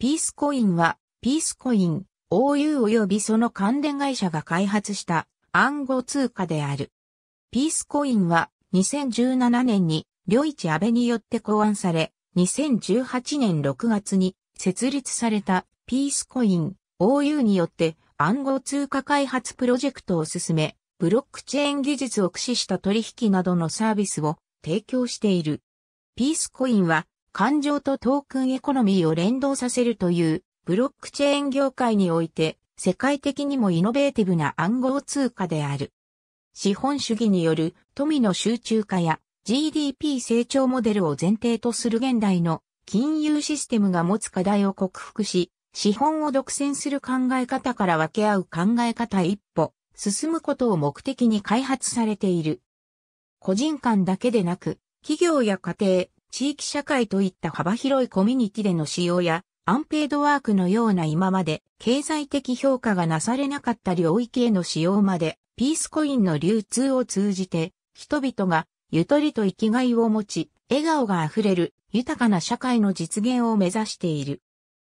ピースコインは、ピースコイン、OU 及びその関連会社が開発した暗号通貨である。ピースコインは、2017年に、両市安倍によって考案され、2018年6月に設立されたピースコイン OU によって暗号通貨開発プロジェクトを進め、ブロックチェーン技術を駆使した取引などのサービスを提供している。ピースコインは感情とトークンエコノミーを連動させるというブロックチェーン業界において世界的にもイノベーティブな暗号通貨である。資本主義による富の集中化や GDP 成長モデルを前提とする現代の金融システムが持つ課題を克服し、資本を独占する考え方から分け合う考え方一歩、進むことを目的に開発されている。個人間だけでなく、企業や家庭、地域社会といった幅広いコミュニティでの使用や、アンペイドワークのような今まで経済的評価がなされなかった領域への使用まで、ピースコインの流通を通じて、人々がゆとりと生きがいを持ち、笑顔が溢れる豊かな社会の実現を目指している。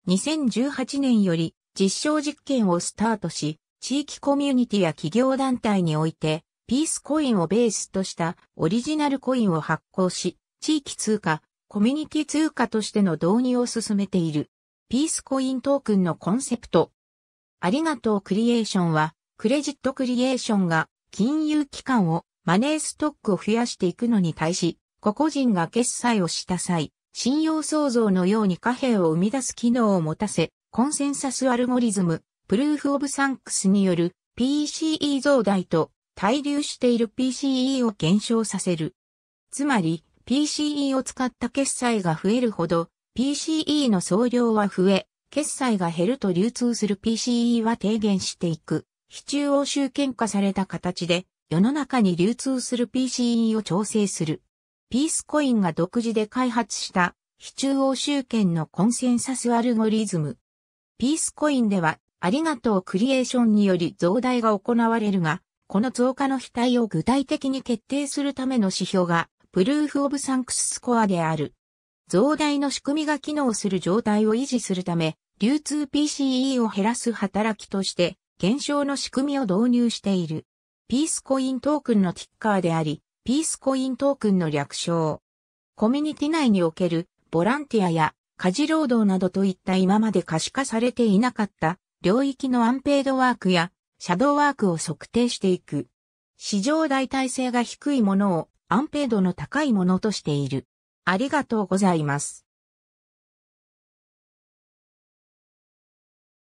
2018年より実証実験をスタートし、地域コミュニティや企業団体において、ピースコインをベースとしたオリジナルコインを発行し、地域通貨、コミュニティ通貨としての導入を進めている。ピースコイントークンのコンセプト。ありがとうクリエーションは、クレジットクリエーションが金融機関をマネーストックを増やしていくのに対し、個々人が決済をした際、信用創造のように貨幣を生み出す機能を持たせ、コンセンサスアルゴリズム、プルーフオブサンクスによる PCE 増大と対流している PCE を減少させる。つまり、PCE を使った決済が増えるほど、PCE の総量は増え、決済が減ると流通する PCE は低減していく。非中央集権化された形で、世の中に流通する PCE を調整する。ピースコインが独自で開発した非中央集権のコンセンサスアルゴリズム。ピースコインではありがとうクリエーションにより増大が行われるが、この増加の非対を具体的に決定するための指標がプルーフ・オブ・サンクス・スコアである。増大の仕組みが機能する状態を維持するため、流通 PCE を減らす働きとして、減少の仕組みを導入している。ピースコイントークンのティッカーであり、ピースコイントークンの略称。コミュニティ内におけるボランティアや家事労働などといった今まで可視化されていなかった領域のアンペイドワークやシャドーワークを測定していく。市場代替性が低いものを安定度の高いものとしている。ありがとうございます。